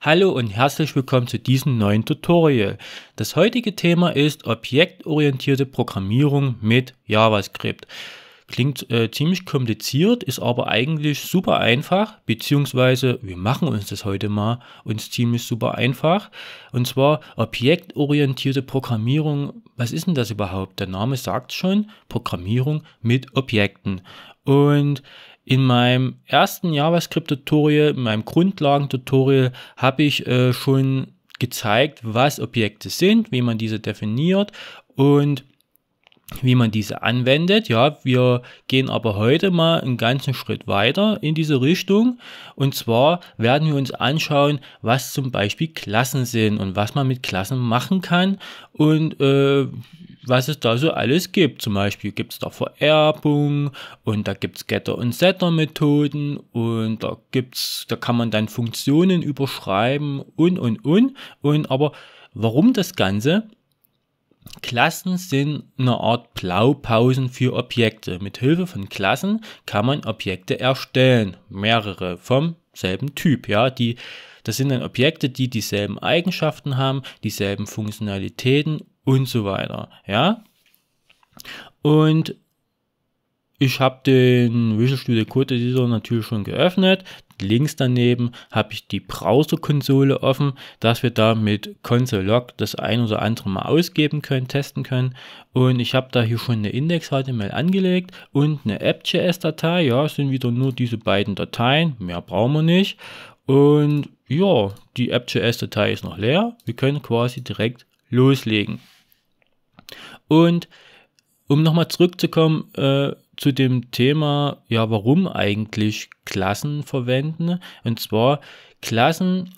Hallo und herzlich willkommen zu diesem neuen Tutorial. Das heutige Thema ist objektorientierte Programmierung mit JavaScript. Klingt äh, ziemlich kompliziert, ist aber eigentlich super einfach, beziehungsweise wir machen uns das heute mal uns ziemlich super einfach. Und zwar objektorientierte Programmierung. Was ist denn das überhaupt? Der Name sagt schon, Programmierung mit Objekten. Und in meinem ersten JavaScript-Tutorial, in meinem Grundlagen-Tutorial, habe ich äh, schon gezeigt, was Objekte sind, wie man diese definiert und wie man diese anwendet. Ja, wir gehen aber heute mal einen ganzen Schritt weiter in diese Richtung. Und zwar werden wir uns anschauen, was zum Beispiel Klassen sind und was man mit Klassen machen kann und äh, was es da so alles gibt. Zum Beispiel gibt es da Vererbung und da gibt es Getter- und Setter-Methoden und da gibt's, da kann man dann Funktionen überschreiben und und und. Und aber warum das Ganze? Klassen sind eine Art Blaupausen für Objekte. Mit Hilfe von Klassen kann man Objekte erstellen, mehrere vom selben Typ, ja, die das sind dann Objekte, die dieselben Eigenschaften haben, dieselben Funktionalitäten und so weiter. Ja. Und ich habe den Visual Studio Code Editor natürlich schon geöffnet. Links daneben habe ich die Browser-Konsole offen, dass wir da mit Console.log das ein oder andere mal ausgeben können, testen können. Und ich habe da hier schon eine Index-HTML angelegt und eine App.js-Datei. Ja, sind wieder nur diese beiden Dateien. Mehr brauchen wir nicht. Und ja, die App.js-Datei ist noch leer. Wir können quasi direkt loslegen. Und um nochmal zurückzukommen äh, zu dem Thema, ja, warum eigentlich Klassen verwenden. Und zwar, Klassen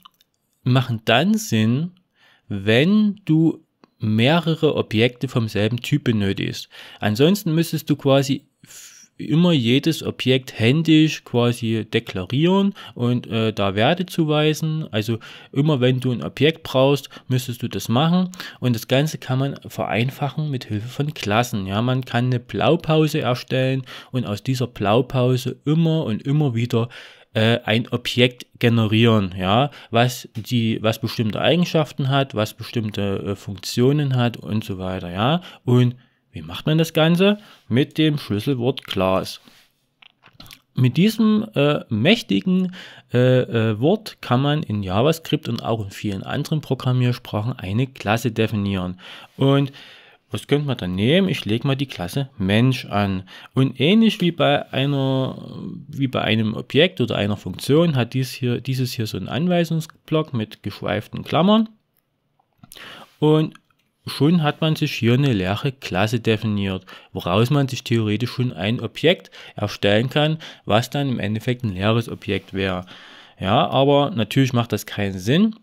machen dann Sinn, wenn du mehrere Objekte vom selben Typ benötigst. Ansonsten müsstest du quasi immer jedes Objekt händisch quasi deklarieren und äh, da Werte zuweisen. Also immer wenn du ein Objekt brauchst, müsstest du das machen. Und das Ganze kann man vereinfachen mit Hilfe von Klassen. Ja, man kann eine Blaupause erstellen und aus dieser Blaupause immer und immer wieder äh, ein Objekt generieren, ja, was die, was bestimmte Eigenschaften hat, was bestimmte äh, Funktionen hat und so weiter, ja, und wie macht man das Ganze? Mit dem Schlüsselwort Class. Mit diesem äh, mächtigen äh, äh, Wort kann man in JavaScript und auch in vielen anderen Programmiersprachen eine Klasse definieren. Und was könnte man dann nehmen? Ich lege mal die Klasse Mensch an. Und ähnlich wie bei einer, wie bei einem Objekt oder einer Funktion hat dies hier, dieses hier so einen Anweisungsblock mit geschweiften Klammern. Und Schon hat man sich hier eine leere Klasse definiert, woraus man sich theoretisch schon ein Objekt erstellen kann, was dann im Endeffekt ein leeres Objekt wäre. Ja, aber natürlich macht das keinen Sinn.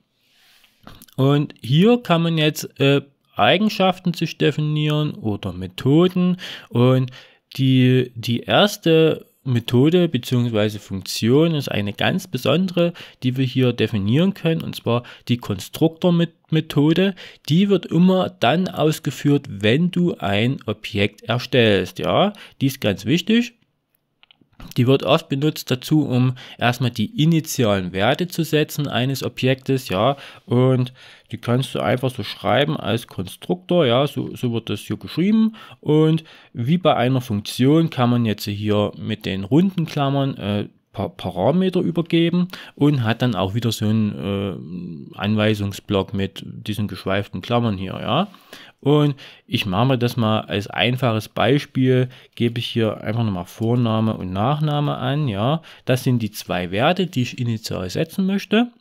Und hier kann man jetzt äh, Eigenschaften sich definieren oder Methoden und die, die erste Methode bzw. Funktion ist eine ganz besondere, die wir hier definieren können, und zwar die Konstruktor-Methode. Die wird immer dann ausgeführt, wenn du ein Objekt erstellst. Ja, die ist ganz wichtig. Die wird oft benutzt dazu, um erstmal die initialen Werte zu setzen eines Objektes, ja, und die kannst du einfach so schreiben als Konstruktor, ja, so, so wird das hier geschrieben. Und wie bei einer Funktion kann man jetzt hier mit den runden Klammern äh, pa Parameter übergeben und hat dann auch wieder so einen äh, Anweisungsblock mit diesen geschweiften Klammern hier, ja. Und ich mache mir das mal als einfaches Beispiel, gebe ich hier einfach nochmal Vorname und Nachname an, ja. Das sind die zwei Werte, die ich initial setzen möchte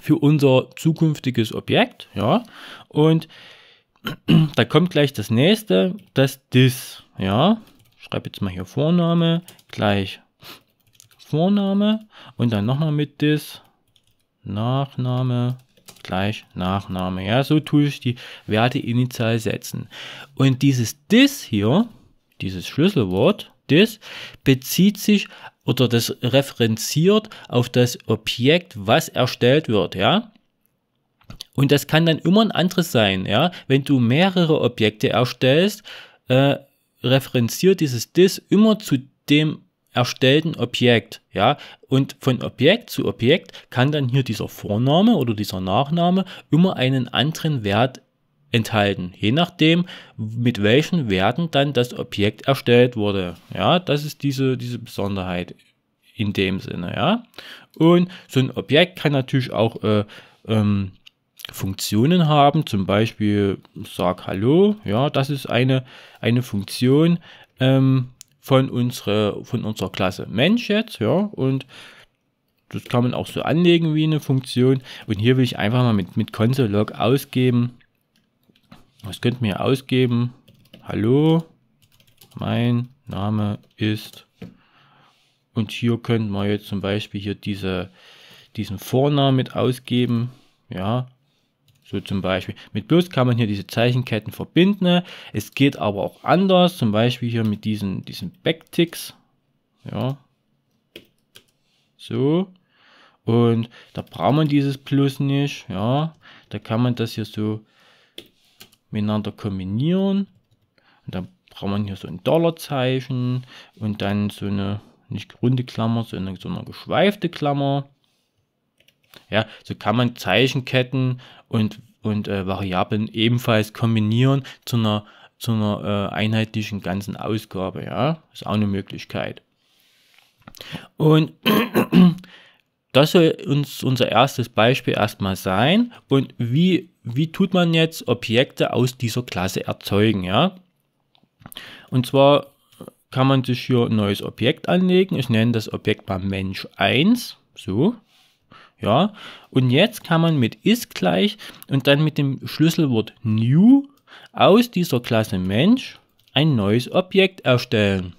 für unser zukünftiges Objekt, ja. Und da kommt gleich das nächste, das dis, ja. Ich schreibe jetzt mal hier Vorname gleich Vorname und dann nochmal mit dis Nachname gleich Nachname. Ja, so tue ich die Werte initial setzen. Und dieses dis hier, dieses Schlüsselwort, dis, bezieht sich oder das referenziert auf das Objekt, was erstellt wird, ja. Und das kann dann immer ein anderes sein, ja. Wenn du mehrere Objekte erstellst, äh, referenziert dieses dis immer zu dem erstellten Objekt, ja, und von Objekt zu Objekt kann dann hier dieser Vorname oder dieser Nachname immer einen anderen Wert enthalten, je nachdem, mit welchen Werten dann das Objekt erstellt wurde. Ja, das ist diese, diese Besonderheit in dem Sinne, ja. Und so ein Objekt kann natürlich auch äh, ähm, Funktionen haben, zum Beispiel sag Hallo, ja, das ist eine, eine Funktion, ähm, von, unsere, von unserer Klasse Mensch jetzt, ja, und das kann man auch so anlegen wie eine Funktion. Und hier will ich einfach mal mit, mit console.log ausgeben. Was könnt mir ausgeben? Hallo, mein Name ist. Und hier könnten wir jetzt zum Beispiel hier diese, diesen Vornamen mit ausgeben. Ja, so zum Beispiel. Mit Plus kann man hier diese Zeichenketten verbinden. Ne? Es geht aber auch anders, zum Beispiel hier mit diesen, diesen Backticks. Ja. So. Und da braucht man dieses Plus nicht. Ja. Da kann man das hier so miteinander kombinieren. Und dann braucht man hier so ein Dollarzeichen und dann so eine, nicht runde Klammer, sondern so eine geschweifte Klammer. Ja, so kann man Zeichenketten und, und äh, Variablen ebenfalls kombinieren zu einer, zu einer äh, einheitlichen ganzen Ausgabe. Ja, ist auch eine Möglichkeit. Und das soll uns unser erstes Beispiel erstmal sein. Und wie, wie tut man jetzt Objekte aus dieser Klasse erzeugen? Ja, und zwar kann man sich hier ein neues Objekt anlegen. Ich nenne das Objekt mal Mensch 1. So. Ja, und jetzt kann man mit ist gleich und dann mit dem Schlüsselwort new aus dieser Klasse Mensch ein neues Objekt erstellen.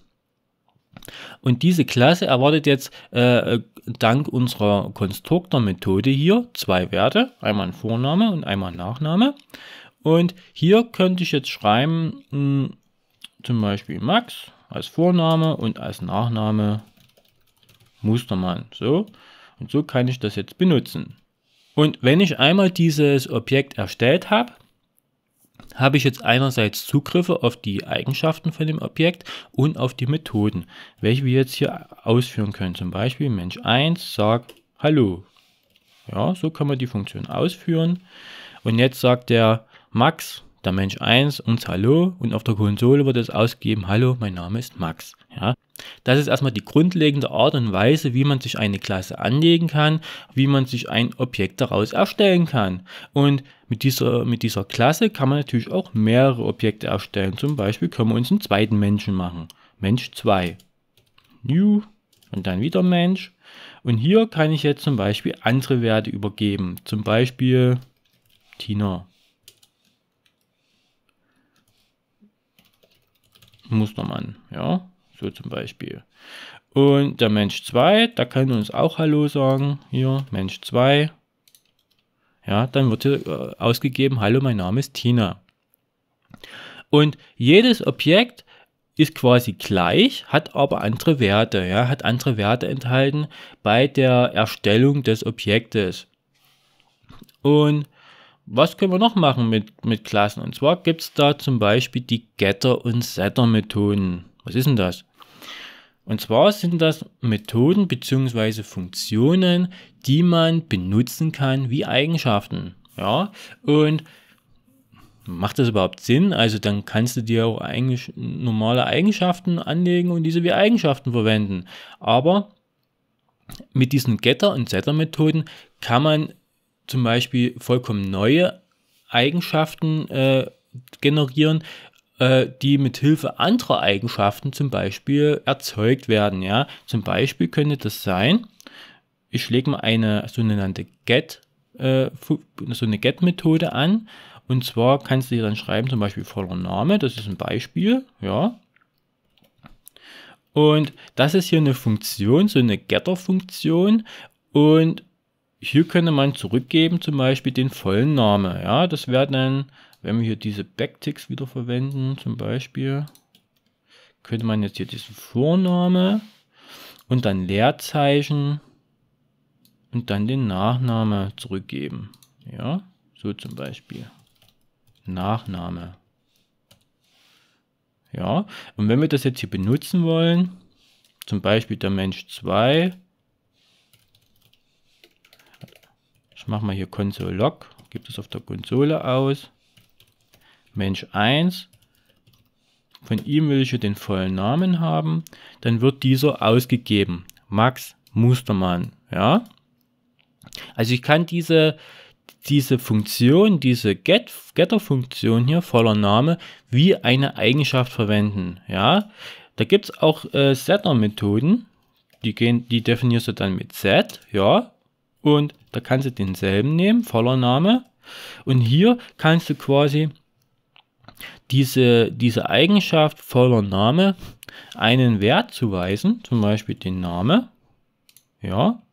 Und diese Klasse erwartet jetzt äh, dank unserer Konstruktor-Methode hier zwei Werte, einmal ein Vorname und einmal ein Nachname. Und hier könnte ich jetzt schreiben, mh, hm, zum Beispiel Max als Vorname und als Nachname Mustermann. So, und so kann ich das jetzt benutzen. Und wenn ich einmal dieses Objekt erstellt habe, habe ich jetzt einerseits Zugriffe auf die Eigenschaften von dem Objekt und auf die Methoden, welche wir jetzt hier ausführen können. Zum Beispiel Mensch 1 sagt Hallo. Ja, so kann man die Funktion ausführen. Und jetzt sagt der Max, der Mensch 1 uns Hallo und auf der Konsole wird es ausgegeben, Hallo, mein Name ist Max. Ja? Das ist erstmal die grundlegende Art und Weise, wie man sich eine Klasse anlegen kann, wie man sich ein Objekt daraus erstellen kann. Und mit dieser, mit dieser Klasse kann man natürlich auch mehrere Objekte erstellen. Zum Beispiel können wir uns einen zweiten Menschen machen. Mensch 2. New und dann wieder Mensch. Und hier kann ich jetzt zum Beispiel andere Werte übergeben. Zum Beispiel Tina. Mustermann, ja, so zum Beispiel. Und der Mensch 2, da kann uns auch Hallo sagen, hier, Mensch 2. Ja, dann wird hier äh, ausgegeben, Hallo, mein Name ist Tina. Und jedes Objekt ist quasi gleich, hat aber andere Werte, ja, hat andere Werte enthalten bei der Erstellung des Objektes. Und was können wir noch machen mit, mit Klassen? Und zwar gibt es da zum Beispiel die Getter- und Setter-Methoden. Was ist denn das? Und zwar sind das Methoden bzw. Funktionen, die man benutzen kann wie Eigenschaften. Ja, und macht das überhaupt Sinn? Also dann kannst du dir auch eigentlich normale Eigenschaften anlegen und diese wie Eigenschaften verwenden. Aber mit diesen Getter- und Setter-Methoden kann man zum Beispiel vollkommen neue Eigenschaften äh, generieren, äh, die mit Hilfe anderer Eigenschaften zum Beispiel erzeugt werden. Ja? Zum Beispiel könnte das sein, ich lege mal eine sogenannte Get, äh, so eine Get-Methode an. Und zwar kannst du hier dann schreiben, zum Beispiel voller Name, das ist ein Beispiel, ja. Und das ist hier eine Funktion, so eine Getter-Funktion. Und hier könnte man zurückgeben zum Beispiel den vollen Namen. Ja, das wäre dann, wenn wir hier diese Backticks wieder verwenden, zum Beispiel, könnte man jetzt hier diesen Vorname und dann Leerzeichen und dann den Nachname zurückgeben. Ja, so zum Beispiel. Nachname. Ja, und wenn wir das jetzt hier benutzen wollen, zum Beispiel der Mensch 2 machen wir hier Console Log, gibt es auf der Konsole aus. Mensch 1. Von ihm will ich hier den vollen Namen haben. Dann wird dieser ausgegeben. Max Mustermann. Ja. Also ich kann diese, diese Funktion, diese Get, Getter-Funktion hier, voller Name, wie eine Eigenschaft verwenden. Ja. Da gibt es auch äh, Setter-Methoden. Die, gehen, die definierst du dann mit Set. Ja. Und da kannst du denselben nehmen, voller Name. Und hier kannst du quasi diese, diese Eigenschaft voller Name einen Wert zuweisen, zum Beispiel den Name. Ja.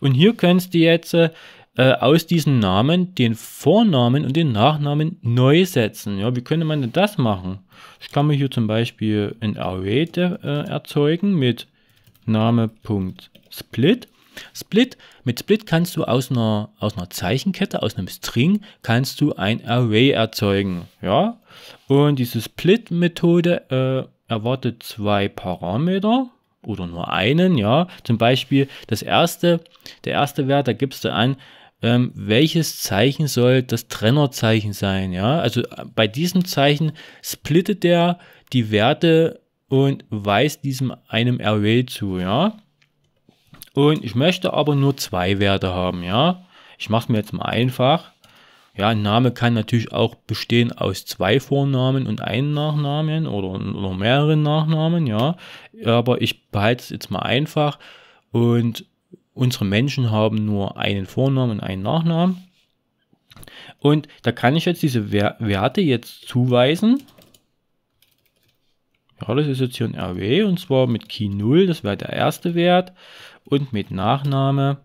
Und hier kannst du jetzt äh, aus diesem Namen den Vornamen und den Nachnamen neu setzen. Ja, wie könnte man denn das machen? Ich kann mir hier zum Beispiel ein Array äh, erzeugen mit Name.split Split, mit Split kannst du aus einer, aus einer Zeichenkette, aus einem String, kannst du ein Array erzeugen. Ja? Und diese Split-Methode äh, erwartet zwei Parameter oder nur einen, ja. Zum Beispiel das erste, der erste Wert, da gibst du an, ähm, welches Zeichen soll das Trennerzeichen sein, ja. Also äh, bei diesem Zeichen splittet der die Werte und weist diesem einem Array zu, ja. Und ich möchte aber nur zwei Werte haben, ja. Ich mache es mir jetzt mal einfach. Ja, ein Name kann natürlich auch bestehen aus zwei Vornamen und einem Nachnamen oder, oder mehreren Nachnamen, ja. Aber ich behalte es jetzt mal einfach und unsere Menschen haben nur einen Vornamen und einen Nachnamen. Und da kann ich jetzt diese Werte jetzt zuweisen. Ja, das ist jetzt hier ein RW und zwar mit Key 0, das wäre der erste Wert und mit Nachname.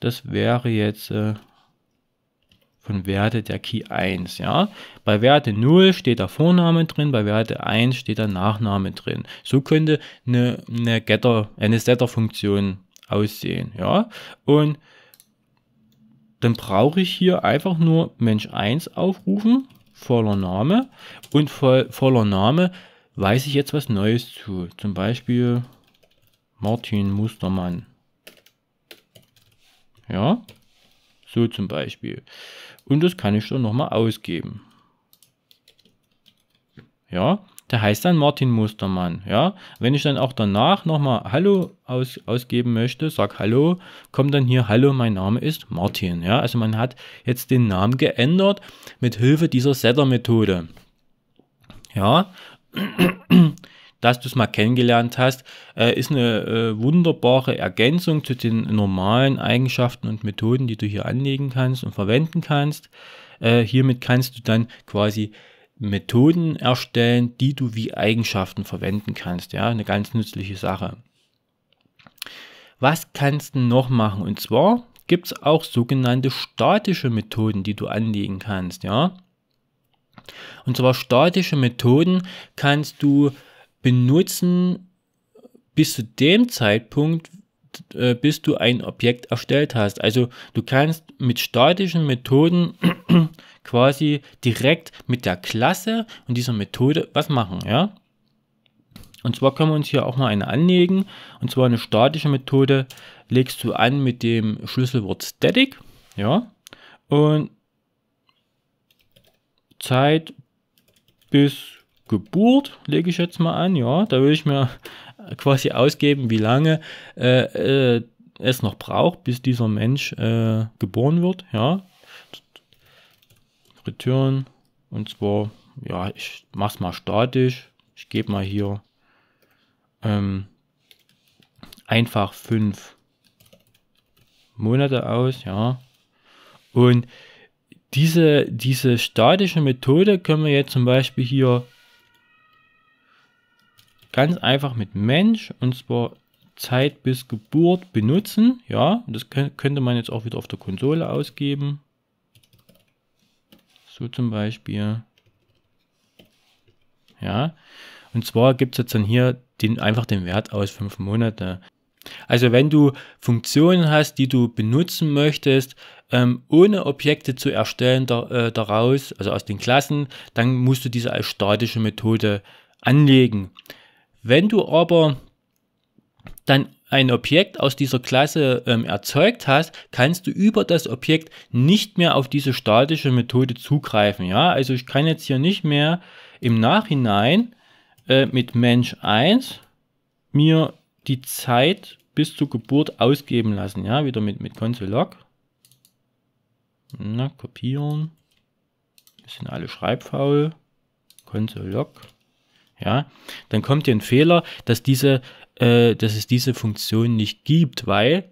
Das wäre jetzt äh, von Werte der Key 1. Ja? Bei Werte 0 steht der Vorname drin, bei Werte 1 steht der Nachname drin. So könnte eine, eine, Getter, eine Setter-Funktion aussehen. Ja? Und dann brauche ich hier einfach nur Mensch 1 aufrufen, voller Name. Und voll, voller Name weiß ich jetzt was Neues zu. Zum Beispiel Martin Mustermann. Ja, so zum Beispiel. Und das kann ich dann nochmal ausgeben. Ja, der heißt dann Martin Mustermann. Ja, wenn ich dann auch danach nochmal Hallo aus, ausgeben möchte, sag Hallo, kommt dann hier Hallo, mein Name ist Martin. Ja, also man hat jetzt den Namen geändert mit Hilfe dieser Setter-Methode. Ja, dass du es mal kennengelernt hast, äh, ist eine äh, wunderbare Ergänzung zu den normalen Eigenschaften und Methoden, die du hier anlegen kannst und verwenden kannst. Äh, hiermit kannst du dann quasi Methoden erstellen, die du wie Eigenschaften verwenden kannst. Ja, eine ganz nützliche Sache. Was kannst du noch machen? Und zwar gibt es auch sogenannte statische Methoden, die du anlegen kannst. Ja, und zwar statische Methoden kannst du benutzen bis zu dem Zeitpunkt, äh, bis du ein Objekt erstellt hast. Also du kannst mit statischen Methoden quasi direkt mit der Klasse und dieser Methode was machen, ja? Und zwar können wir uns hier auch mal eine anlegen. Und zwar eine statische Methode legst du an mit dem Schlüsselwort static. Ja. Und Zeit bis Geburt, lege ich jetzt mal an, ja, da will ich mir quasi ausgeben, wie lange äh, äh, es noch braucht, bis dieser Mensch äh, geboren wird, ja. Return und zwar, ja, ich mach's mal statisch, ich gebe mal hier ähm, einfach fünf Monate aus, ja. Und diese, diese statische Methode können wir jetzt zum Beispiel hier ganz einfach mit Mensch und zwar Zeit bis Geburt benutzen. Ja, das könnte man jetzt auch wieder auf der Konsole ausgeben. So zum Beispiel. Ja, und zwar gibt es jetzt dann hier den, einfach den Wert aus fünf Monate. Also wenn du Funktionen hast, die du benutzen möchtest, ähm, ohne Objekte zu erstellen da, äh, daraus, also aus den Klassen, dann musst du diese als statische Methode anlegen. Wenn du aber dann ein Objekt aus dieser Klasse ähm, erzeugt hast, kannst du über das Objekt nicht mehr auf diese statische Methode zugreifen. Ja, also ich kann jetzt hier nicht mehr im Nachhinein äh, mit Mensch 1 mir die Zeit bis zur Geburt ausgeben lassen. Ja, wieder mit, mit Console.log. Na, kopieren. Wir sind alle schreibfaul. Console.log ja, dann kommt dir ein Fehler, dass, diese, äh, dass es diese Funktion nicht gibt, weil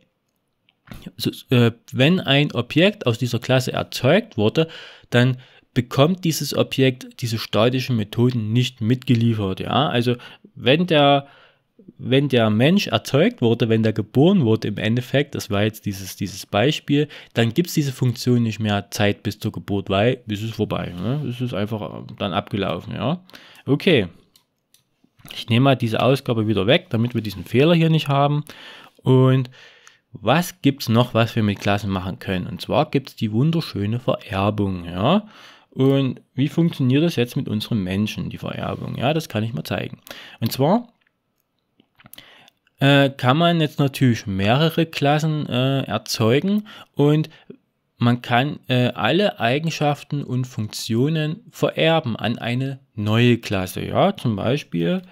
so, äh, wenn ein Objekt aus dieser Klasse erzeugt wurde, dann bekommt dieses Objekt diese statischen Methoden nicht mitgeliefert. Ja? Also wenn der, wenn der Mensch erzeugt wurde, wenn der geboren wurde im Endeffekt, das war jetzt dieses, dieses Beispiel, dann gibt es diese Funktion nicht mehr Zeit bis zur Geburt, weil es ist vorbei. Ne? Es ist einfach äh, dann abgelaufen. Ja? Okay, ich nehme mal halt diese Ausgabe wieder weg, damit wir diesen Fehler hier nicht haben. Und was gibt es noch, was wir mit Klassen machen können? Und zwar gibt es die wunderschöne Vererbung. Ja? Und wie funktioniert das jetzt mit unserem Menschen, die Vererbung? Ja, das kann ich mal zeigen. Und zwar äh, kann man jetzt natürlich mehrere Klassen äh, erzeugen und man kann äh, alle Eigenschaften und Funktionen vererben an eine neue Klasse. Ja, zum Beispiel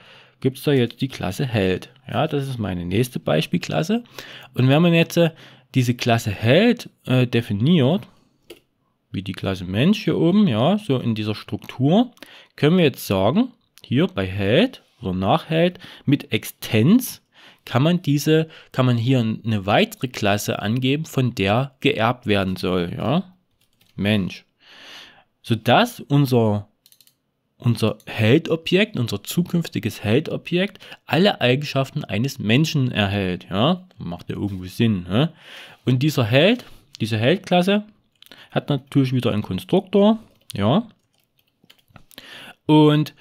gibt es da jetzt die Klasse Held. Ja, das ist meine nächste Beispielklasse. Und wenn man jetzt äh, diese Klasse Held äh, definiert, wie die Klasse Mensch hier oben, ja, so in dieser Struktur, können wir jetzt sagen, hier bei Held oder Nachheld mit Extens kann man diese, kann man hier eine weitere Klasse angeben, von der geerbt werden soll, ja? Mensch. Sodass unser, unser Heldobjekt, unser zukünftiges Heldobjekt, alle Eigenschaften eines Menschen erhält, ja? Macht ja irgendwie Sinn, ne? Und dieser Held, diese Heldklasse, hat natürlich wieder einen Konstruktor, ja? Und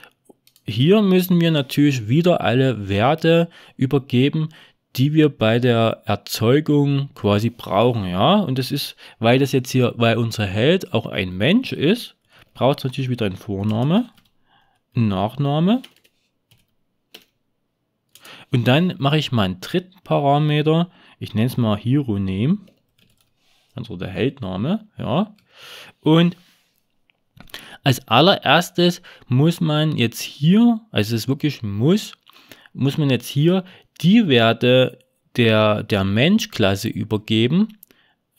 hier müssen wir natürlich wieder alle Werte übergeben, die wir bei der Erzeugung quasi brauchen, ja. Und das ist, weil das jetzt hier, weil unser Held auch ein Mensch ist, braucht es natürlich wieder einen Vorname, einen Nachname. Und dann mache ich mal einen dritten Parameter, ich nenne es mal Hero Name, also der Heldname, ja. Und als allererstes muss man jetzt hier, also es ist wirklich muss, muss man jetzt hier die Werte der, der mensch übergeben,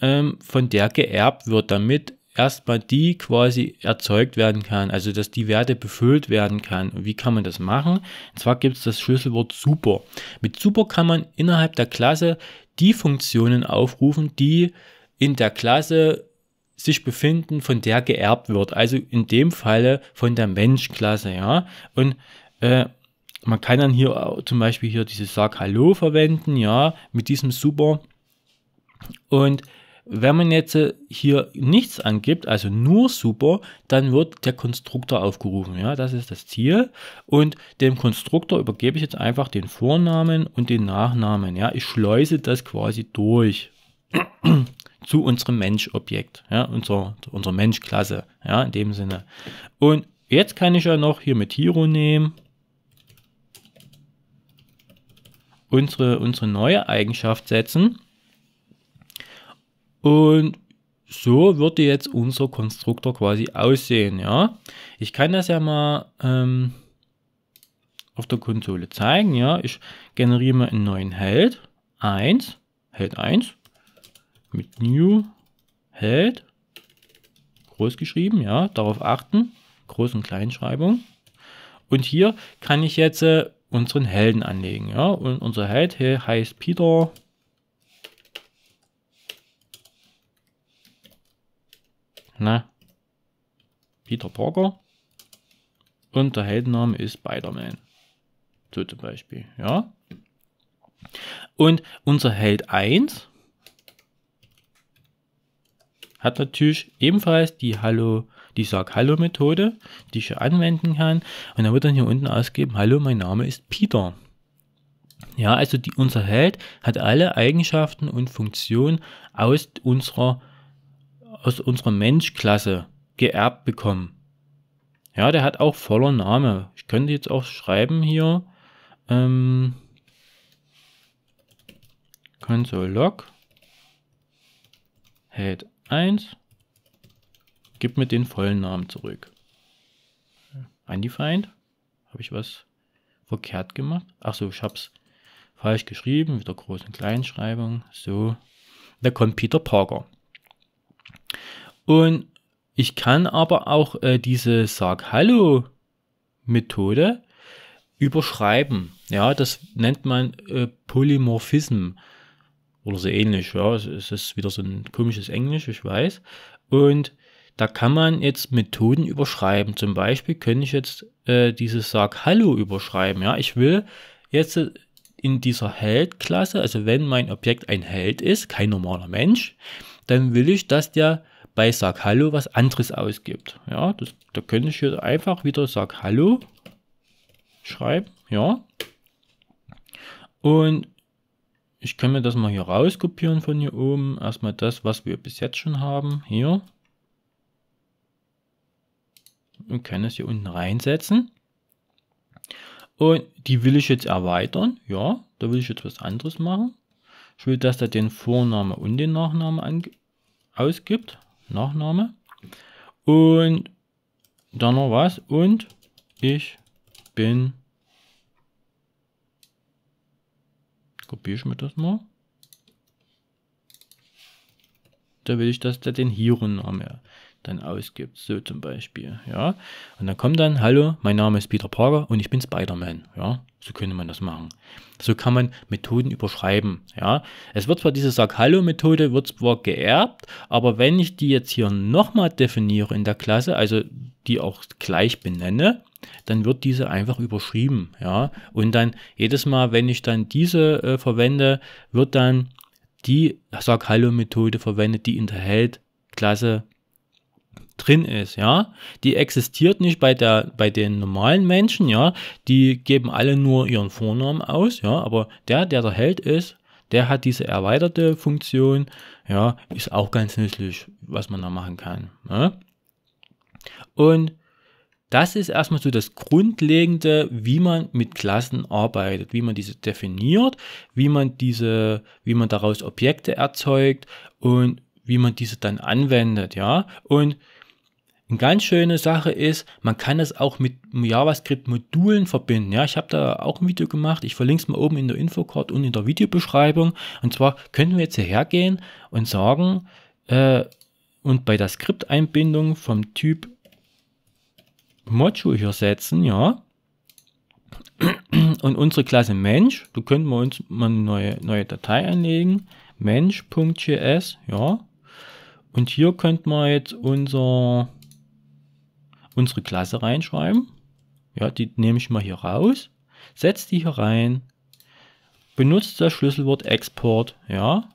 ähm, von der geerbt wird, damit erstmal die quasi erzeugt werden kann, also dass die Werte befüllt werden kann. Und wie kann man das machen? Und zwar gibt es das Schlüsselwort super. Mit super kann man innerhalb der Klasse die Funktionen aufrufen, die in der Klasse sich befinden, von der geerbt wird. Also in dem Falle von der Menschklasse, ja. Und äh, man kann dann hier zum Beispiel hier dieses Sag Hallo verwenden, ja, mit diesem Super. Und wenn man jetzt äh, hier nichts angibt, also nur Super, dann wird der Konstruktor aufgerufen, ja, das ist das Ziel. Und dem Konstruktor übergebe ich jetzt einfach den Vornamen und den Nachnamen, ja, ich schleuse das quasi durch zu unserem Mensch-Objekt, ja, unser, unserer Mensch-Klasse, ja, in dem Sinne. Und jetzt kann ich ja noch hier mit Hero nehmen, unsere, unsere neue Eigenschaft setzen. Und so würde jetzt unser Konstruktor quasi aussehen, ja. Ich kann das ja mal ähm, auf der Konsole zeigen, ja. Ich generiere mal einen neuen Held, 1, Held 1, mit New Head, groß geschrieben, ja, darauf achten, Groß- und Kleinschreibung. Und hier kann ich jetzt äh, unseren Helden anlegen, ja, und unser Held heißt Peter. Na, Peter Parker. Und der Heldenname ist Spider-Man. So zum Beispiel, ja. Und unser Held 1 hat natürlich ebenfalls die Hallo, die Sag Hallo Methode, die ich hier anwenden kann. Und dann wird dann hier unten ausgegeben, Hallo, mein Name ist Peter. Ja, also die, unser Held hat alle Eigenschaften und Funktionen aus unserer, aus unserer Menschklasse geerbt bekommen. Ja, der hat auch voller Name. Ich könnte jetzt auch schreiben hier, ähm, console log head 1. Gib mir den vollen Namen zurück. Undefined, Habe ich was verkehrt gemacht? Achso, ich habe es falsch geschrieben, wieder Groß- und Kleinschreibung. So. Da kommt Peter Parker. Und ich kann aber auch äh, diese Sag-Hallo-Methode überschreiben. Ja, das nennt man äh, Polymorphism oder so ähnlich. Ja, es, ist wieder so ein komisches Englisch, ich weiß. Und da kann man jetzt Methoden überschreiben. Zum Beispiel könnte ich jetzt äh, dieses Sag Hallo überschreiben. Ja, ich will jetzt in dieser Held-Klasse, also wenn mein Objekt ein Held ist, kein normaler Mensch, dann will ich, dass der bei Sag Hallo was anderes ausgibt. Ja, das, da könnte ich jetzt einfach wieder Sag Hallo schreiben. Ja. Und ich kann mir das mal hier rauskopieren von hier oben. Erstmal das, was wir bis jetzt schon haben. Hier. Und kann es hier unten reinsetzen. Und die will ich jetzt erweitern. Ja, da will ich jetzt was anderes machen. Ich will, dass er den Vorname und den Nachname ausgibt. Nachname. Und dann noch was. Und ich bin kopiere ich mir das mal. Da will ich, dass der den Hero-Name dann ausgibt. So zum Beispiel. Ja. Und dann kommt dann, hallo, mein Name ist Peter Parker und ich bin Spider-Man. Ja. So könnte man das machen. So kann man Methoden überschreiben. Ja. Es wird zwar diese Sag-Hallo-Methode, wird zwar geerbt, aber wenn ich die jetzt hier nochmal definiere in der Klasse, also die auch gleich benenne, dann wird diese einfach überschrieben, ja. Und dann jedes Mal, wenn ich dann diese äh, verwende, wird dann die sag Hallo Methode verwendet, die in der Held Klasse drin ist, ja. Die existiert nicht bei der bei den normalen Menschen, ja. Die geben alle nur ihren Vornamen aus, ja, aber der, der der Held ist, der hat diese erweiterte Funktion, ja, ist auch ganz nützlich, was man da machen kann. Ne? Und das ist erstmal so das Grundlegende, wie man mit Klassen arbeitet, wie man diese definiert, wie man diese, wie man daraus Objekte erzeugt und wie man diese dann anwendet, ja. Und eine ganz schöne Sache ist, man kann das auch mit JavaScript-Modulen verbinden. Ja, ich habe da auch ein Video gemacht. Ich verlinke es mal oben in der Infocard und in der Videobeschreibung. Und zwar können wir jetzt hierher gehen und sagen, äh, und bei der Skripteinbindung vom Typ Module hier setzen, ja. Und unsere Klasse Mensch, du könnten wir uns mal eine neue, neue Datei anlegen. Mensch.js, ja. Und hier könnten wir jetzt unser, unsere Klasse reinschreiben. Ja, die nehme ich mal hier raus. Setze die hier rein. Benutzt das Schlüsselwort Export, ja.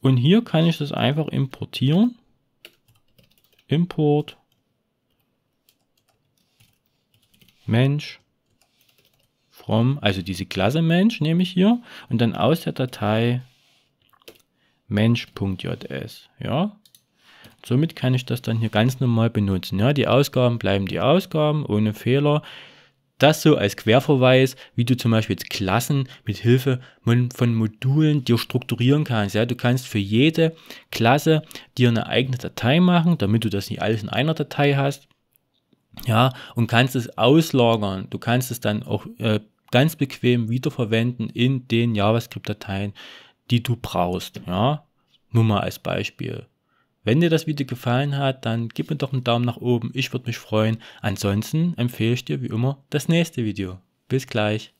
Und hier kann ich das einfach importieren. Import Mensch from, also diese Klasse Mensch nehme ich hier und dann aus der Datei Mensch.js. Ja, somit kann ich das dann hier ganz normal benutzen. Ja, die Ausgaben bleiben die Ausgaben ohne Fehler. Das so als Querverweis, wie du zum Beispiel jetzt Klassen mit Hilfe von Modulen dir strukturieren kannst. Ja, du kannst für jede Klasse dir eine eigene Datei machen, damit du das nicht alles in einer Datei hast ja, und kannst es auslagern. Du kannst es dann auch äh, ganz bequem wiederverwenden in den JavaScript-Dateien, die du brauchst, ja. Nur mal als Beispiel. Wenn dir das Video gefallen hat, dann gib mir doch einen Daumen nach oben, ich würde mich freuen. Ansonsten empfehle ich dir wie immer das nächste Video. Bis gleich.